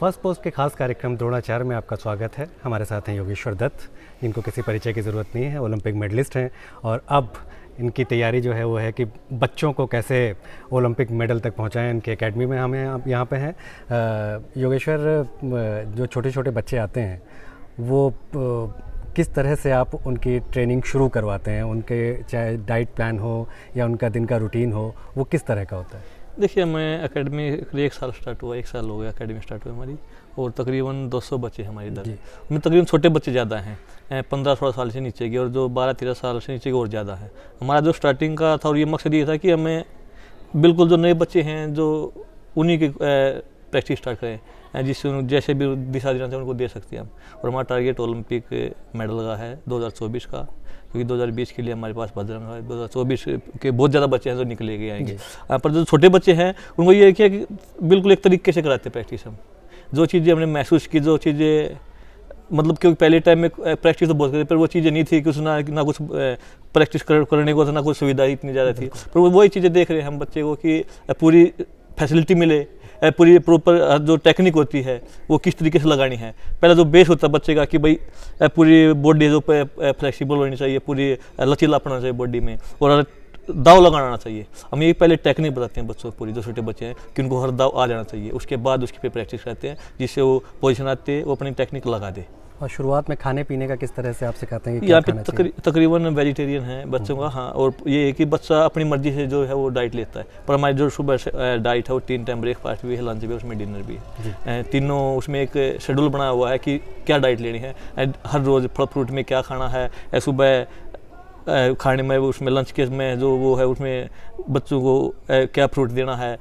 First post के खास कार्यक्रम द्रोणाचार्य में आपका स्वागत है हमारे साथ हैं योगेश्वर दत्त जिनको किसी परिचय की ज़रूरत नहीं है ओलंपिक मेडलिस्ट हैं और अब इनकी तैयारी जो है वो है कि बच्चों को कैसे ओलंपिक मेडल तक पहुंचाएं इनके एकेडमी में हमें आप यहाँ पे हैं योगेश्वर जो छोटे छोटे बच्चे आते हैं वो किस तरह से आप उनकी ट्रेनिंग शुरू करवाते हैं उनके चाहे डाइट प्लान हो या उनका दिन का रूटीन हो वो किस तरह का होता है देखिए मैं अकेडमी एक साल स्टार्ट हुआ एक साल हो गया अकेडमी स्टार्ट हुई हमारी और तकरीबन 200 बच्चे हमारे इधर उनमें मतलब तकरीबन छोटे बच्चे ज़्यादा हैं पंद्रह सोलह साल से नीचे के और जो बारह तेरह साल से नीचे के और ज़्यादा है हमारा जो स्टार्टिंग का था और ये मकसद ये था कि हमें बिल्कुल जो नए बच्चे हैं जो उन्हीं की प्रैक्टिस स्टार्ट करें जिस जैसे भी दिशा देना चाहिए उनको दे सकते हैं हम और हमारा टारगेट ओलंपिक मेडल का है 2024 का क्योंकि 2020 के लिए हमारे पास भद्रंग है 2024 के बहुत ज़्यादा बच्चे हैं जो निकले गए आएंगे हाँ, पर जो छोटे बच्चे हैं उनको ये किया कि बिल्कुल एक तरीके से कराते प्रैक्टिस हम जो चीज़ें हमने महसूस की जो चीज़ें मतलब क्योंकि पहले टाइम में प्रैक्टिस तो बहुत करी पर वो चीज़ें नहीं थी कि उस ना ना कुछ प्रैक्टिस करने को था ना कुछ सुविधा इतनी ज़्यादा थी पर वो वही चीज़ें देख रहे हैं हम बच्चे को कि पूरी फैसिलिटी मिले पूरी प्रॉपर जो टेक्निक होती है वो किस तरीके से लगानी है पहला जो बेस होता है बच्चे का कि भाई पूरी बॉडी जो फ्लेक्सिबल होनी चाहिए पूरी लचीला अपना चाहिए बॉडी में और दाव लगाना चाहिए हम ये पहले टेक्निक बताते हैं बच्चों को पूरी जो छोटे बच्चे हैं कि उनको हर दाव आ जाना चाहिए उसके बाद उसकी पे प्रैक्टिस करते हैं जिससे वो पोजिशन आते वो अपनी टेक्निक लगा दे और शुरुआत में खाने पीने का किस तरह से आप सिखाते हैं यहाँ पे तकरीबन वेजिटेरियन है बच्चों का हाँ और ये है कि बच्चा अपनी मर्जी से जो है वो डाइट लेता है पर हमारी जो सुबह डाइट है वो तीन टाइम ब्रेकफास्ट भी है लंच भी है उसमें डिनर भी है तीनों उसमें एक शेड्यूल बनाया हुआ है कि क्या डाइट लेनी है हर रोज़ फल फ्रूट में क्या खाना है सुबह खाने में वो उसमें लंच के में जो वो है उसमें बच्चों को क्या फ्रूट देना है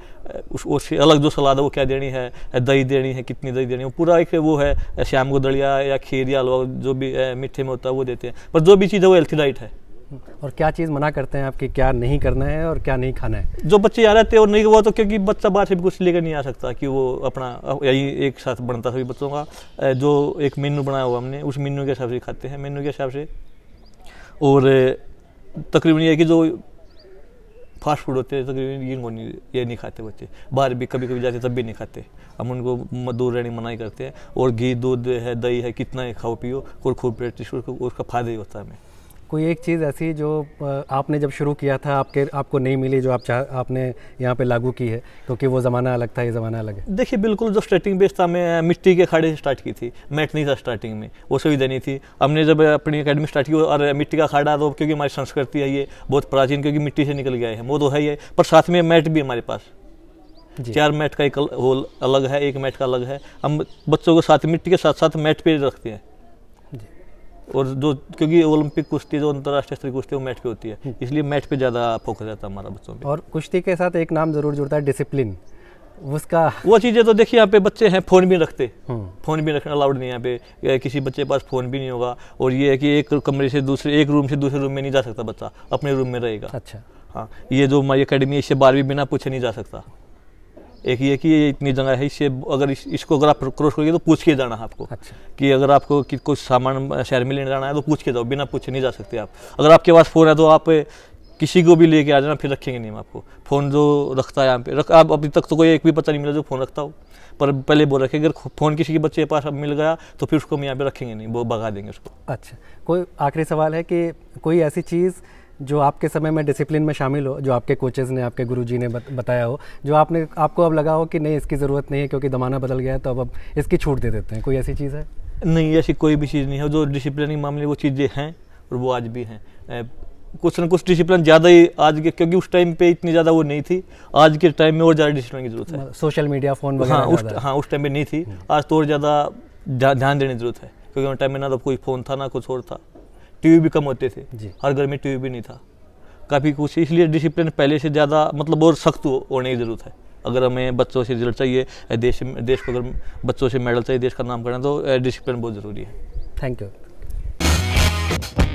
उस और अलग जो सलाद है वो क्या देनी है दही देनी है कितनी दही देनी है पूरा एक वो है शाम को दलिया या खीर या हलवा जो भी मीठे में होता है वो देते हैं पर जो भी चीज़ है वो हेल्थी डाइट है और क्या चीज़ मना करते हैं आपके क्या नहीं करना है और क्या नहीं खाना है जो बच्चे आ रहते हैं और नहीं हुआ तो क्योंकि बच्चा बाहर से भी कुछ लेकर नहीं आ सकता कि वो अपना यही एक साथ बनता सभी बच्चों का जो एक मेनू बनाया हुआ हमने उस मेनू के हिसाब से खाते हैं मेनू के हिसाब से और तकरीबन यह कि जो फास्ट फूड होते हैं तकरीबन ये नहीं ये नहीं खाते बच्चे बाहर भी कभी कभी जाते तब भी नहीं खाते हम उनको दूर रहने ही करते हैं और घी दूध है दही है कितना ही खाओ पियो और खूब पेट उसका फायदा ही होता है हमें कोई एक चीज़ ऐसी जो आपने जब शुरू किया था आपके आपको नहीं मिली जो आप चाह आपने यहाँ पे लागू की है क्योंकि तो वो ज़माना अलग था ये ज़माना अलग है देखिए बिल्कुल जो स्टार्टिंग बेस था मैं मिट्टी के खाड़े से स्टार्ट की थी मैट नहीं था स्टार्टिंग में वो सुविधा नहीं थी हमने जब अपनी अकेडमी स्टार्ट की और मिट्टी का खाड़ा तो क्योंकि हमारी संस्कृति है ये बहुत प्राचीन क्योंकि मिट्टी से निकल गया है वो तो है ही पर साथ में मैट भी हमारे पास चार मैट का एक होल अलग है एक मैट का अलग है हम बच्चों को साथ मिट्टी के साथ साथ मैट पर रखते हैं और जो क्योंकि ओलंपिक कुश्ती जो अंतर्राष्ट्रीय स्तरीय कुश्ती वो मैच पे होती है हम्म। इसलिए मैच पे ज़्यादा फोकस रहता है हमारा बच्चों पे और कुश्ती के साथ एक नाम जरूर जुड़ता है डिसिप्लिन उसका वो चीज़ें तो देखिए यहाँ पे बच्चे हैं फ़ोन भी रखते हम्म। फ़ोन भी रखना अलाउड नहीं है यहाँ पे किसी बच्चे के पास फ़ोन भी नहीं होगा और ये है कि एक कमरे से दूसरे एक रूम से दूसरे रूम में नहीं जा सकता बच्चा अपने रूम में रहेगा अच्छा हाँ ये जो माई अकेडमी इससे बारहवीं बिना पूछे नहीं जा सकता एक ये कि ये इतनी जगह है इससे अगर इस, इसको अगर आप क्रॉस करोगे तो पूछ के जाना है आपको अच्छा। कि अगर आपको कि कुछ सामान शहर में लेने जाना है तो पूछ के जाओ बिना पूछे नहीं जा सकते आप अगर आपके पास फ़ोन है तो आप किसी को भी लेके आ जाना फिर रखेंगे नहीं हम आपको फ़ोन जो रखता है यहाँ पे रख आप अभी तक तो कोई एक भी पता नहीं मिला जो फ़ोन रखता हो पर पहले बोल रखे अगर फ़ोन किसी के बच्चे के पास अब मिल गया तो फिर उसको हम यहाँ पे रखेंगे नहीं वो भगा देंगे उसको अच्छा कोई आखिरी सवाल है कि कोई ऐसी चीज़ जो आपके समय में डिसिप्लिन में शामिल हो जो आपके कोचेज़ ने आपके गुरु ने बत, बताया हो जो आपने आपको अब लगा हो कि नहीं इसकी ज़रूरत नहीं है क्योंकि ज़माना बदल गया है तो अब अब इसकी छूट दे देते हैं कोई ऐसी चीज़ है नहीं ऐसी कोई भी चीज़ नहीं है जो डिसिप्लिन के मामले वो चीज़ें हैं और वो आज भी हैं कुछ ना कुछ डिसिप्लिन ज़्यादा ही आज के क्योंकि उस टाइम पे इतनी ज़्यादा वो नहीं थी आज के टाइम में और ज़्यादा डिसिप्लिन की जरूरत है सोशल मीडिया फ़ोन वगैरह हाँ उस हाँ उस टाइम पे नहीं थी हम्म। आज तो और ज़्यादा ध्यान देने की जरूरत है क्योंकि उस टाइम में ना तो कोई फ़ोन था ना कुछ और था टीवी भी कम होते थे हर घर में टीवी भी नहीं था काफ़ी कुछ इसलिए डिसिप्लिन पहले से ज़्यादा मतलब और सख्त होने की ज़रूरत है अगर हमें बच्चों से रिजल्ट चाहिए देश देश को अगर बच्चों से मेडल चाहिए देश का नाम करना तो डिसिप्लिन बहुत ज़रूरी है थैंक यू